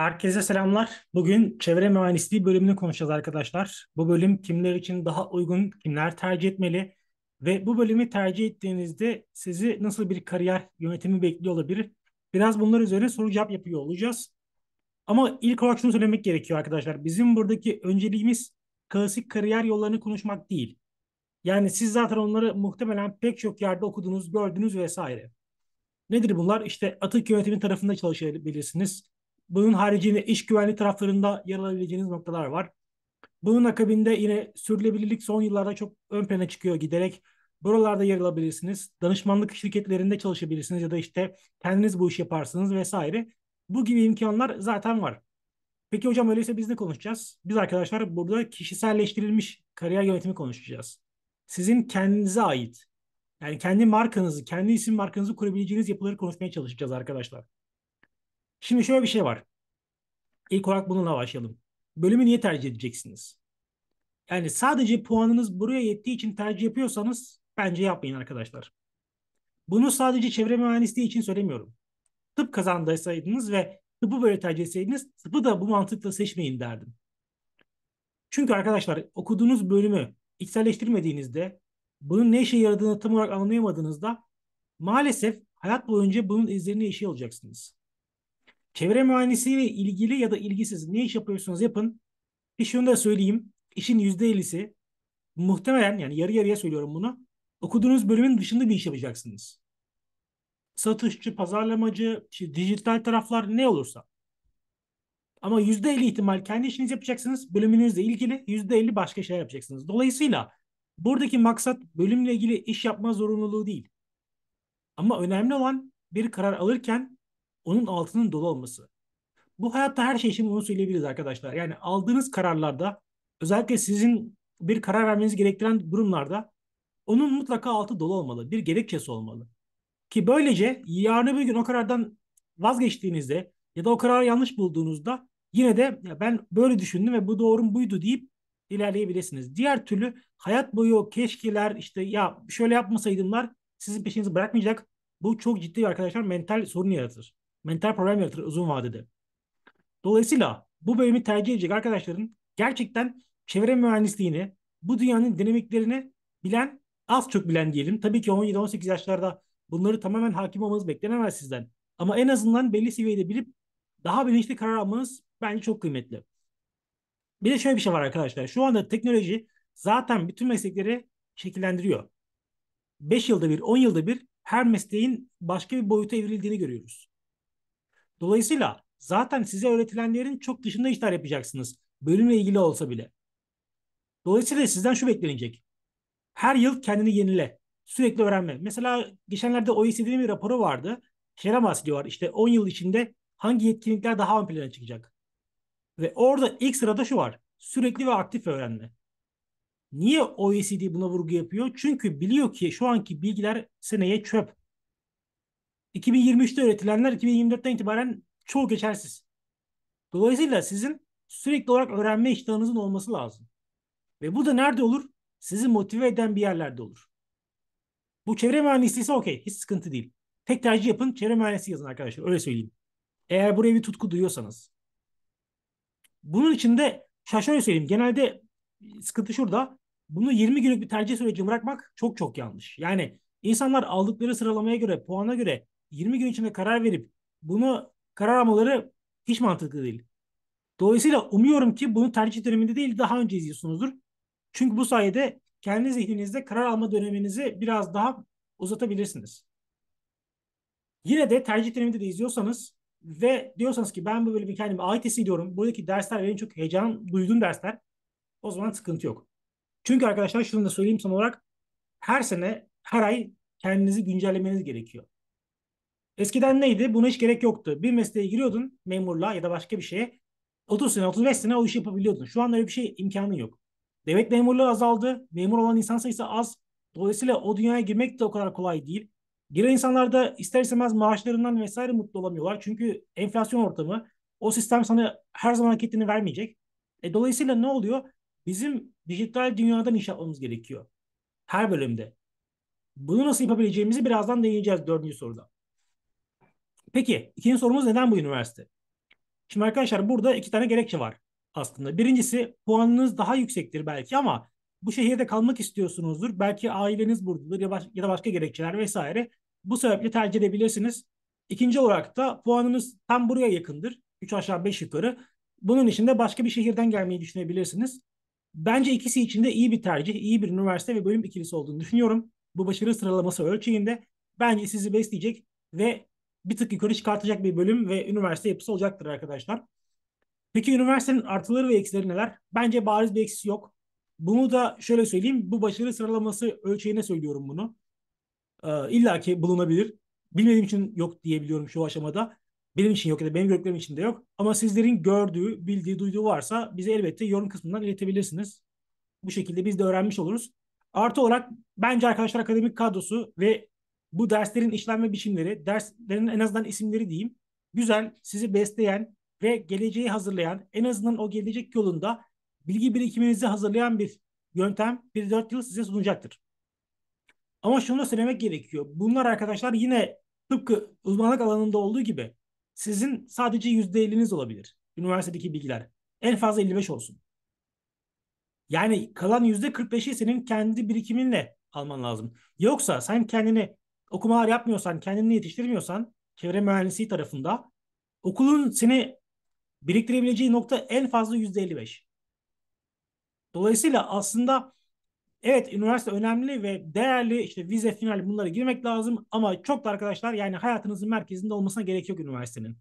Herkese selamlar. Bugün çevre mühendisliği bölümünü konuşacağız arkadaşlar. Bu bölüm kimler için daha uygun, kimler tercih etmeli ve bu bölümü tercih ettiğinizde sizi nasıl bir kariyer yönetimi bekliyor olabilir? Biraz bunlar üzerine soru cevap yapıyor olacağız. Ama ilk olarak şunu söylemek gerekiyor arkadaşlar. Bizim buradaki önceliğimiz klasik kariyer yollarını konuşmak değil. Yani siz zaten onları muhtemelen pek çok yerde okudunuz, gördünüz vesaire. Nedir bunlar? İşte atık yönetimi tarafında çalışabilirsiniz bunun haricinde iş güvenliği taraflarında yer alabileceğiniz noktalar var. Bunun akabinde yine sürdürülebilirlik son yıllarda çok ön plana çıkıyor giderek. Buralarda yer alabilirsiniz. Danışmanlık şirketlerinde çalışabilirsiniz ya da işte kendiniz bu iş yaparsınız vesaire. Bu gibi imkanlar zaten var. Peki hocam öyleyse biz ne konuşacağız? Biz arkadaşlar burada kişiselleştirilmiş kariyer yönetimi konuşacağız. Sizin kendinize ait yani kendi markanızı, kendi isim markanızı kurabileceğiniz yapıları konuşmaya çalışacağız arkadaşlar. Şimdi şöyle bir şey var. İlk olarak bununla başlayalım. Bölümü niye tercih edeceksiniz? Yani sadece puanınız buraya yettiği için tercih yapıyorsanız bence yapmayın arkadaşlar. Bunu sadece çevre mühendisliği için söylemiyorum. Tıp kazandıysaydınız ve tıpı böyle tercih etseydiniz tıpı da bu mantıkla seçmeyin derdim. Çünkü arkadaşlar okuduğunuz bölümü içselleştirmediğinizde bunun ne işe yaradığını tam olarak anlayamadığınızda maalesef hayat boyunca bunun izlerini işe alacaksınız. Çevre mühendisiyle ilgili ya da ilgisiz ne iş yapıyorsunuz yapın. Bir şunu da söyleyeyim. İşin %50'si muhtemelen yani yarı yarıya söylüyorum bunu. Okuduğunuz bölümün dışında bir iş yapacaksınız. Satışçı, pazarlamacı, işte dijital taraflar ne olursa. Ama %50 ihtimal kendi işinizi yapacaksınız. Bölümünüzle ilgili %50 başka şeyler yapacaksınız. Dolayısıyla buradaki maksat bölümle ilgili iş yapma zorunluluğu değil. Ama önemli olan bir karar alırken onun altının dolu olması. Bu hayatta her şey için bunu söyleyebiliriz arkadaşlar. Yani aldığınız kararlarda özellikle sizin bir karar vermenizi gerektiren durumlarda onun mutlaka altı dolu olmalı. Bir gerekçesi olmalı. Ki böylece yarın bir gün o karardan vazgeçtiğinizde ya da o kararı yanlış bulduğunuzda yine de ya ben böyle düşündüm ve bu doğrum buydu deyip ilerleyebilirsiniz. Diğer türlü hayat boyu o keşkeler işte ya şöyle yapmasaydımlar sizin peşinizi bırakmayacak. Bu çok ciddi arkadaşlar mental sorun yaratır mental problem yaratır uzun vadede. Dolayısıyla bu bölümü tercih edecek arkadaşların gerçekten çevre mühendisliğini, bu dünyanın dinamiklerini bilen, az çok bilen diyelim. Tabii ki 17-18 yaşlarda bunları tamamen hakim olmanız beklenemez sizden. Ama en azından belli seviyede bilip daha bilinçli karar almanız bence çok kıymetli. Bir de şöyle bir şey var arkadaşlar. Şu anda teknoloji zaten bütün meslekleri şekillendiriyor. 5 yılda bir, 10 yılda bir her mesleğin başka bir boyuta evrildiğini görüyoruz. Dolayısıyla zaten size öğretilenlerin çok dışında işler yapacaksınız. Bölümle ilgili olsa bile. Dolayısıyla sizden şu beklenecek. Her yıl kendini yenile. Sürekli öğrenme. Mesela geçenlerde OECD'nin bir raporu vardı. Şeyden bahsediyorlar. İşte 10 yıl içinde hangi yetkinlikler daha ön plana çıkacak? Ve orada ilk sırada şu var. Sürekli ve aktif öğrenme. Niye OECD buna vurgu yapıyor? Çünkü biliyor ki şu anki bilgiler seneye çöp. 2023'te öğretilenler 2024'ten itibaren çoğu geçersiz. Dolayısıyla sizin sürekli olarak öğrenme iştahınızın olması lazım. Ve bu da nerede olur? Sizi motive eden bir yerlerde olur. Bu çevre mühendisliği ise okey. Hiç sıkıntı değil. Tek tercih yapın. Çevre mühendisliği yazın arkadaşlar. Öyle söyleyeyim. Eğer buraya bir tutku duyuyorsanız. Bunun için de şöyle söyleyeyim. Genelde sıkıntı şurada. Bunu 20 günlük bir tercih süreci bırakmak çok çok yanlış. Yani insanlar aldıkları sıralamaya göre, puana göre 20 gün içinde karar verip bunu karar almaları hiç mantıklı değil. Dolayısıyla umuyorum ki bunu tercih döneminde değil daha önce izliyorsunuzdur. Çünkü bu sayede kendi zihninizde karar alma döneminizi biraz daha uzatabilirsiniz. Yine de tercih döneminde de izliyorsanız ve diyorsanız ki ben bu bölümü kendime ait hissediyorum. Buradaki dersler benim çok heyecan duyduğum dersler. O zaman sıkıntı yok. Çünkü arkadaşlar şunu da söyleyeyim son olarak her sene her ay kendinizi güncellemeniz gerekiyor. Eskiden neydi? Buna hiç gerek yoktu. Bir mesleğe giriyordun memurla ya da başka bir şeye. 30 sene 35 sene o işi yapabiliyordun. Şu anda öyle bir şey imkanı yok. Devlet memurluğu azaldı. Memur olan insan sayısı az. Dolayısıyla o dünyaya girmek de o kadar kolay değil. Giren insanlar da ister istemez maaşlarından vesaire mutlu olamıyorlar. Çünkü enflasyon ortamı o sistem sana her zaman hak ettiğini vermeyecek. E, dolayısıyla ne oluyor? Bizim dijital dünyadan iş yapmamız gerekiyor. Her bölümde. Bunu nasıl yapabileceğimizi birazdan deneyeceğiz dördüncü soruda. Peki ikinci sorumuz neden bu üniversite? Şimdi arkadaşlar burada iki tane gerekçe var aslında. Birincisi puanınız daha yüksektir belki ama bu şehirde kalmak istiyorsunuzdur. Belki aileniz buradadır ya, baş, ya da başka gerekçeler vesaire. Bu sebeple tercih edebilirsiniz. İkinci olarak da puanınız tam buraya yakındır. 3 aşağı 5 yukarı. Bunun için de başka bir şehirden gelmeyi düşünebilirsiniz. Bence ikisi için de iyi bir tercih, iyi bir üniversite ve bölüm ikilisi olduğunu düşünüyorum. Bu başarı sıralaması ölçeğinde bence sizi besleyecek ve bir tık yukarı çıkartacak bir bölüm ve üniversite yapısı olacaktır arkadaşlar. Peki üniversitenin artıları ve eksileri neler? Bence bariz bir eksisi yok. Bunu da şöyle söyleyeyim. Bu başarı sıralaması ölçeğine söylüyorum bunu. Ee, İlla ki bulunabilir. Bilmediğim için yok diyebiliyorum şu aşamada. Benim için yok ya da benim gördüklerim için de yok. Ama sizlerin gördüğü, bildiği, duyduğu varsa bize elbette yorum kısmından iletebilirsiniz. Bu şekilde biz de öğrenmiş oluruz. Artı olarak bence arkadaşlar akademik kadrosu ve bu derslerin işlenme biçimleri, derslerin en azından isimleri diyeyim, güzel, sizi besleyen ve geleceği hazırlayan, en azından o gelecek yolunda bilgi birikiminizi hazırlayan bir yöntem bir dört yıl size sunacaktır. Ama şunu da söylemek gerekiyor. Bunlar arkadaşlar yine tıpkı uzmanlık alanında olduğu gibi sizin sadece yüzde %50'niz olabilir. Üniversitedeki bilgiler. En fazla 55 olsun. Yani kalan yüzde %45'i senin kendi birikiminle alman lazım. Yoksa sen kendini okumalar yapmıyorsan, kendini yetiştirmiyorsan çevre mühendisliği tarafında okulun seni biriktirebileceği nokta en fazla %55. Dolayısıyla aslında evet üniversite önemli ve değerli işte vize final bunlara girmek lazım ama çok da arkadaşlar yani hayatınızın merkezinde olmasına gerek yok üniversitenin.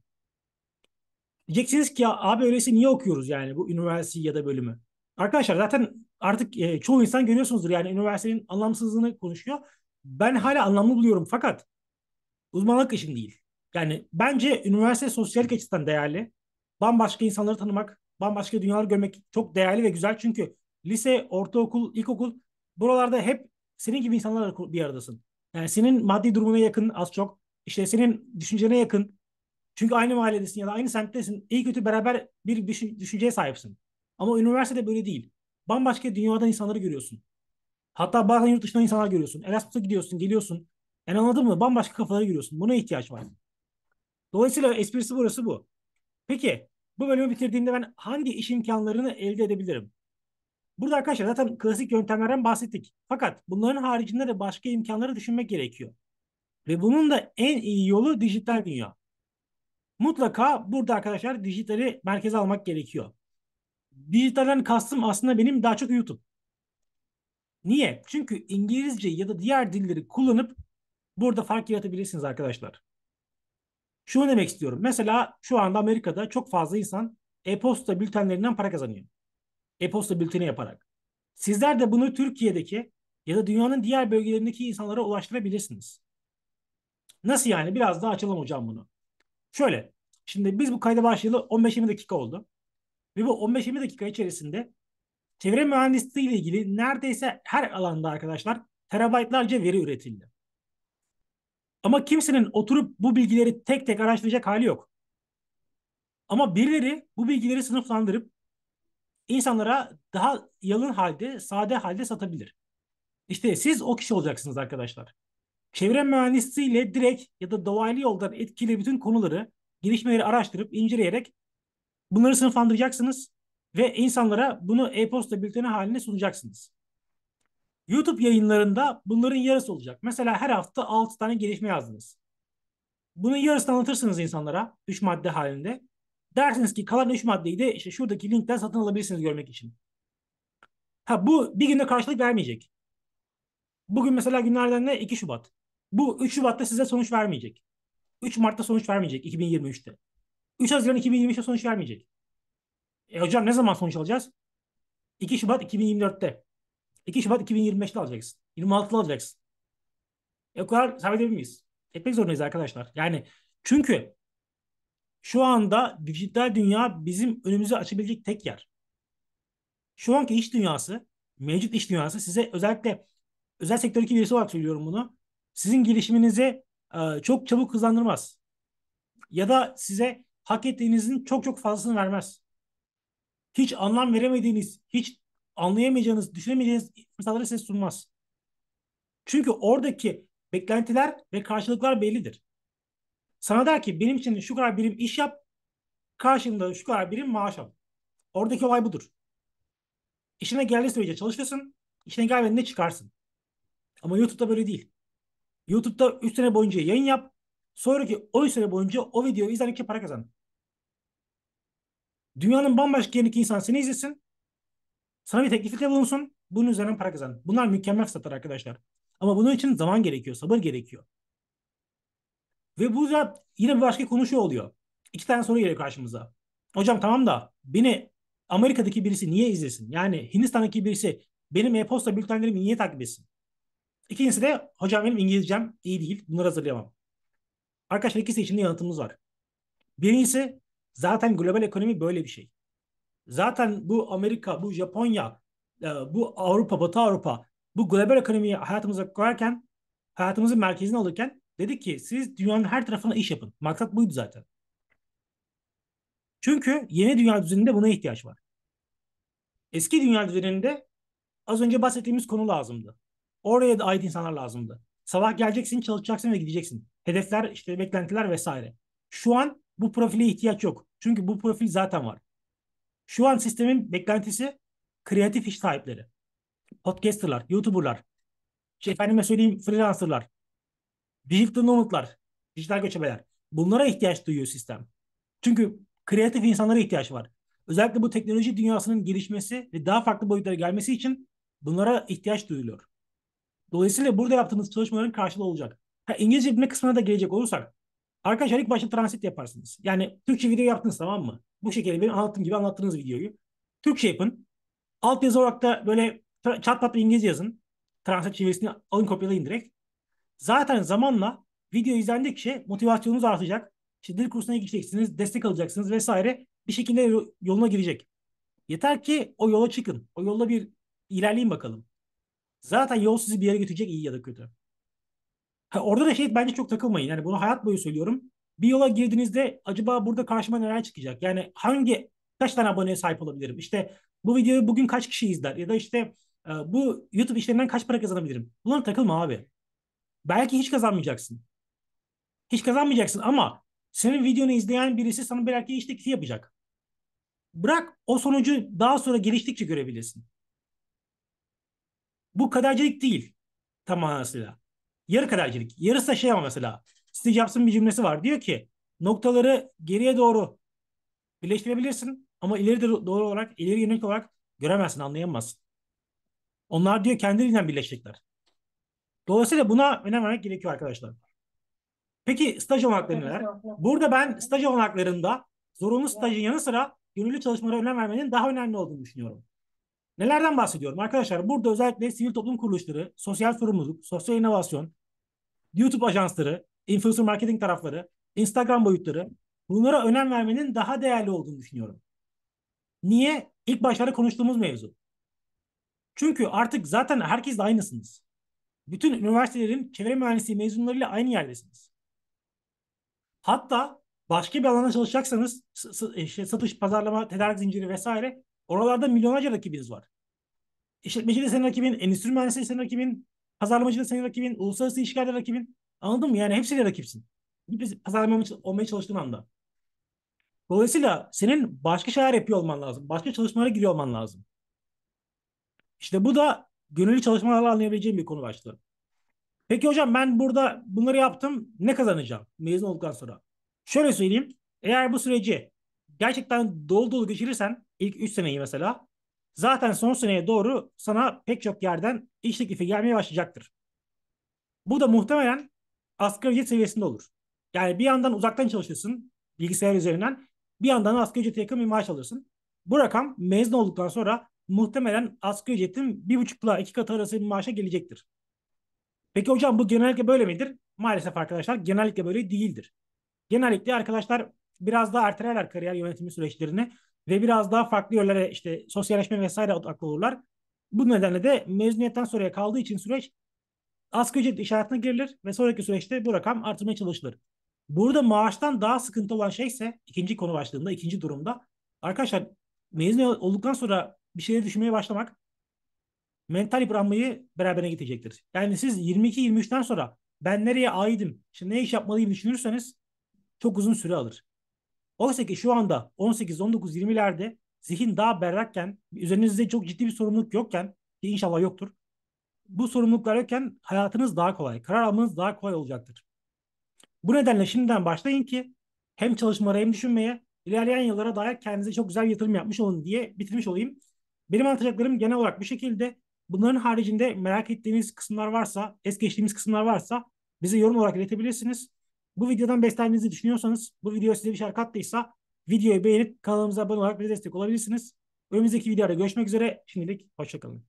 Diyeceksiniz ki ya abi öyleyse niye okuyoruz yani bu üniversiteyi ya da bölümü? Arkadaşlar zaten artık e, çoğu insan görüyorsunuzdur yani üniversitenin anlamsızlığını konuşuyor ben hala anlamlı buluyorum fakat uzmanlık işin değil. Yani bence üniversite sosyal açısından değerli. Bambaşka insanları tanımak, bambaşka dünyalar görmek çok değerli ve güzel. Çünkü lise, ortaokul, ilkokul buralarda hep senin gibi insanlarla bir aradasın. Yani senin maddi durumuna yakın az çok. işte senin düşüncene yakın. Çünkü aynı mahalledesin ya da aynı semttesin. İyi kötü beraber bir düşünceye sahipsin. Ama üniversitede böyle değil. Bambaşka dünyadan insanları görüyorsun. Hatta bazen yurt dışından insanlar görüyorsun. Erasmus'a gidiyorsun, geliyorsun. En anladın mı? Bambaşka kafalara giriyorsun. Buna ihtiyaç var. Dolayısıyla esprisi burası bu. Peki bu bölümü bitirdiğimde ben hangi iş imkanlarını elde edebilirim? Burada arkadaşlar zaten klasik yöntemlerden bahsettik. Fakat bunların haricinde de başka imkanları düşünmek gerekiyor. Ve bunun da en iyi yolu dijital dünya. Mutlaka burada arkadaşlar dijitali merkeze almak gerekiyor. Dijitalden kastım aslında benim daha çok YouTube. Niye? Çünkü İngilizce ya da diğer dilleri kullanıp burada fark yaratabilirsiniz arkadaşlar. Şunu demek istiyorum. Mesela şu anda Amerika'da çok fazla insan e-posta bültenlerinden para kazanıyor. E-posta bülteni yaparak. Sizler de bunu Türkiye'deki ya da dünyanın diğer bölgelerindeki insanlara ulaştırabilirsiniz. Nasıl yani? Biraz daha açalım hocam bunu. Şöyle. Şimdi biz bu kayda başlayalı 15-20 dakika oldu. Ve bu 15-20 dakika içerisinde Çevre mühendisliği ile ilgili neredeyse her alanda arkadaşlar terabaytlarca veri üretildi. Ama kimsenin oturup bu bilgileri tek tek araştıracak hali yok. Ama birileri bu bilgileri sınıflandırıp insanlara daha yalın halde, sade halde satabilir. İşte siz o kişi olacaksınız arkadaşlar. Çevre mühendisliğiyle direkt ya da dolaylı yoldan etkili bütün konuları, gelişmeleri araştırıp, inceleyerek bunları sınıflandıracaksınız ve insanlara bunu e-posta bülteni haline sunacaksınız. YouTube yayınlarında bunların yarısı olacak. Mesela her hafta 6 tane gelişme yazdınız. Bunun yarısını anlatırsınız insanlara 3 madde halinde. Dersiniz ki kalan 3 maddeyi de işte şuradaki linkten satın alabilirsiniz görmek için. Ha bu bir günde karşılık vermeyecek. Bugün mesela günlerden ne? 2 Şubat. Bu 3 Şubat'ta size sonuç vermeyecek. 3 Mart'ta sonuç vermeyecek 2023'te. 3 Haziran 2023'te sonuç vermeyecek. E hocam ne zaman sonuç alacağız? 2 Şubat 2024'te. 2 Şubat 2025'te alacaksın. 26'da alacaksın. E o kadar sabit miyiz? Etmek zorundayız arkadaşlar. Yani çünkü şu anda dijital dünya bizim önümüzü açabilecek tek yer. Şu anki iş dünyası, mevcut iş dünyası size özellikle özel sektördeki birisi olarak söylüyorum bunu. Sizin gelişiminizi e, çok çabuk hızlandırmaz. Ya da size hak ettiğinizin çok çok fazlasını vermez hiç anlam veremediğiniz, hiç anlayamayacağınız, düşünemeyeceğiniz fırsatları ses sunmaz. Çünkü oradaki beklentiler ve karşılıklar bellidir. Sana der ki benim için şu kadar birim iş yap, karşında şu kadar birim maaş al. Oradaki olay budur. İşine geldiği sürece çalışırsın, işine gelmediğinde çıkarsın. Ama YouTube'da böyle değil. YouTube'da 3 sene boyunca yayın yap, sonraki 10 sene boyunca o videoyu izlerken para kazan. Dünyanın bambaşka yerindeki insan seni izlesin. Sana bir teklifte bulunsun. Bunun üzerinden para kazan. Bunlar mükemmel fırsatlar arkadaşlar. Ama bunun için zaman gerekiyor. Sabır gerekiyor. Ve bu da yine bir başka konu şu oluyor. İki tane soru geliyor karşımıza. Hocam tamam da beni Amerika'daki birisi niye izlesin? Yani Hindistan'daki birisi benim e-posta bültenlerimi niye takip etsin? İkincisi de hocam benim İngilizcem iyi değil. Bunları hazırlayamam. Arkadaşlar ikisi için de yanıtımız var. Birincisi Zaten global ekonomi böyle bir şey. Zaten bu Amerika, bu Japonya, e, bu Avrupa, Batı Avrupa bu global ekonomiyi hayatımıza koyarken, hayatımızın merkezine alırken dedi ki siz dünyanın her tarafına iş yapın. Maksat buydu zaten. Çünkü yeni dünya düzeninde buna ihtiyaç var. Eski dünya düzeninde az önce bahsettiğimiz konu lazımdı. Oraya da ait insanlar lazımdı. Sabah geleceksin, çalışacaksın ve gideceksin. Hedefler, işte beklentiler vesaire. Şu an bu profile ihtiyaç yok. Çünkü bu profil zaten var. Şu an sistemin beklentisi kreatif iş sahipleri. Podcasterlar, YouTuber'lar, şey efendime söyleyeyim freelancer'lar, digital nomad'lar, dijital göçebeler. Bunlara ihtiyaç duyuyor sistem. Çünkü kreatif insanlara ihtiyaç var. Özellikle bu teknoloji dünyasının gelişmesi ve daha farklı boyutlara gelmesi için bunlara ihtiyaç duyuluyor. Dolayısıyla burada yaptığımız çalışmaların karşılığı olacak. Ha, İngilizce bilme kısmına da gelecek olursak Arkadaşlar ilk başta transit yaparsınız. Yani Türkçe video yaptınız tamam mı? Bu şekilde benim anlattığım gibi anlattığınız videoyu. Türkçe yapın. Alt yazı olarak da böyle çat pat İngilizce yazın. Transit çevirisini alın kopyalayın direkt. Zaten zamanla video izlendikçe motivasyonunuz artacak. İşte dil kursuna gideceksiniz, destek alacaksınız vesaire. Bir şekilde yoluna girecek. Yeter ki o yola çıkın. O yolla bir ilerleyin bakalım. Zaten yol sizi bir yere götürecek iyi ya da kötü. Ha, orada da şey bence çok takılmayın. Yani bunu hayat boyu söylüyorum. Bir yola girdiğinizde acaba burada karşıma neler çıkacak? Yani hangi kaç tane aboneye sahip olabilirim? İşte bu videoyu bugün kaç kişi izler? Ya da işte e, bu YouTube işlerinden kaç para kazanabilirim? Bunlara takılma abi. Belki hiç kazanmayacaksın. Hiç kazanmayacaksın ama senin videonu izleyen birisi sana belki işte teklifi yapacak. Bırak o sonucu daha sonra geliştikçe görebilirsin. Bu kadercilik değil tam manasıyla yarı kadercilik. Yarısı da şey ama mesela Steve Jobs'ın bir cümlesi var. Diyor ki noktaları geriye doğru birleştirebilirsin ama ileri doğru olarak, ileri yönelik olarak göremezsin, anlayamazsın. Onlar diyor kendiliğinden birleşecekler. Dolayısıyla buna önem vermek gerekiyor arkadaşlar. Peki staj olanakları neler? Burada ben staj olanaklarında zorunlu stajın yanı sıra gönüllü çalışmalara önem vermenin daha önemli olduğunu düşünüyorum. Nelerden bahsediyorum? Arkadaşlar burada özellikle sivil toplum kuruluşları, sosyal sorumluluk, sosyal inovasyon, YouTube ajansları, influencer marketing tarafları, Instagram boyutları bunlara önem vermenin daha değerli olduğunu düşünüyorum. Niye? İlk başlarda konuştuğumuz mevzu. Çünkü artık zaten herkesle aynısınız. Bütün üniversitelerin çevre mühendisliği mezunlarıyla aynı yerdesiniz. Hatta başka bir alana çalışacaksanız e, satış, pazarlama, tedarik zinciri vesaire oralarda milyonlarca rakibiniz var. İşletmeci de senin rakibin, endüstri mühendisi de senin rakibin, Pazarlamacı da senin rakibin, uluslararası işgalde rakibin. Anladın mı? Yani hepsiyle rakipsin. Bir pazarlama olmaya çalıştığın anda. Dolayısıyla senin başka şeyler yapıyor olman lazım. Başka çalışmalara giriyor olman lazım. İşte bu da gönüllü çalışmalarla anlayabileceğim bir konu başlığı. Peki hocam ben burada bunları yaptım. Ne kazanacağım mezun olduktan sonra? Şöyle söyleyeyim. Eğer bu süreci gerçekten dolu dolu geçirirsen ilk 3 seneyi mesela zaten son seneye doğru sana pek çok yerden iş teklifi gelmeye başlayacaktır. Bu da muhtemelen asgari ücret seviyesinde olur. Yani bir yandan uzaktan çalışırsın bilgisayar üzerinden bir yandan asgari ücrete yakın bir maaş alırsın. Bu rakam mezun olduktan sonra muhtemelen asgari ücretin bir buçukla iki katı arası bir maaşa gelecektir. Peki hocam bu genellikle böyle midir? Maalesef arkadaşlar genellikle böyle değildir. Genellikle arkadaşlar biraz daha ertelerler kariyer yönetimi süreçlerini ve biraz daha farklı yerlere işte sosyalleşme vesaire odaklı olurlar. Bu nedenle de mezuniyetten sonraya kaldığı için süreç asgari ücret işaretine girilir ve sonraki süreçte bu rakam artırmaya çalışılır. Burada maaştan daha sıkıntı olan şey ise ikinci konu başlığında, ikinci durumda arkadaşlar mezun olduktan sonra bir şeyleri düşünmeye başlamak mental yıpranmayı beraberine getirecektir. Yani siz 22-23'ten sonra ben nereye aidim, işte ne iş yapmalıyım düşünürseniz çok uzun süre alır. Oysa ki şu anda 18, 19, 20'lerde zihin daha berrakken, üzerinizde çok ciddi bir sorumluluk yokken ki inşallah yoktur. Bu sorumluluklar yokken hayatınız daha kolay, karar almanız daha kolay olacaktır. Bu nedenle şimdiden başlayın ki hem çalışmalara hem düşünmeye ilerleyen yıllara dair kendinize çok güzel yatırım yapmış olun diye bitirmiş olayım. Benim anlatacaklarım genel olarak bu şekilde. Bunların haricinde merak ettiğiniz kısımlar varsa, es geçtiğimiz kısımlar varsa bize yorum olarak iletebilirsiniz. Bu videodan beslendiğinizi düşünüyorsanız, bu video size bir şeyler kattıysa videoyu beğenip kanalımıza abone olarak bize destek olabilirsiniz. Önümüzdeki videoda görüşmek üzere. Şimdilik hoşçakalın.